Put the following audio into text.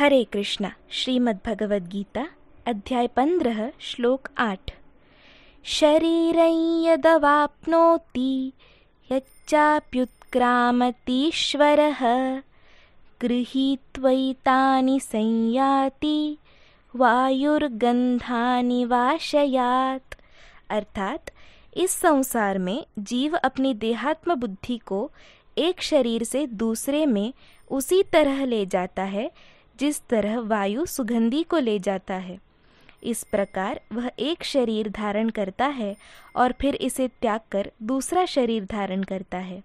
हरे कृष्णा श्रीमद् भगवद गीता अध्याय पंद्रह श्लोक आठ शरीर यदवाप्नोति यच्चाप्युत्क्रामतीश्वरः गृहीत्वैतानि संयाति वायुर्गंधा निवाशयात अर्थात इस संसार में जीव अपनी देहात्म बुद्धि को एक शरीर से दूसरे में उसी तरह ले जाता है जिस तरह वायु सुगंधी को ले जाता है इस प्रकार वह एक शरीर धारण करता है और फिर इसे त्याग कर दूसरा शरीर धारण करता है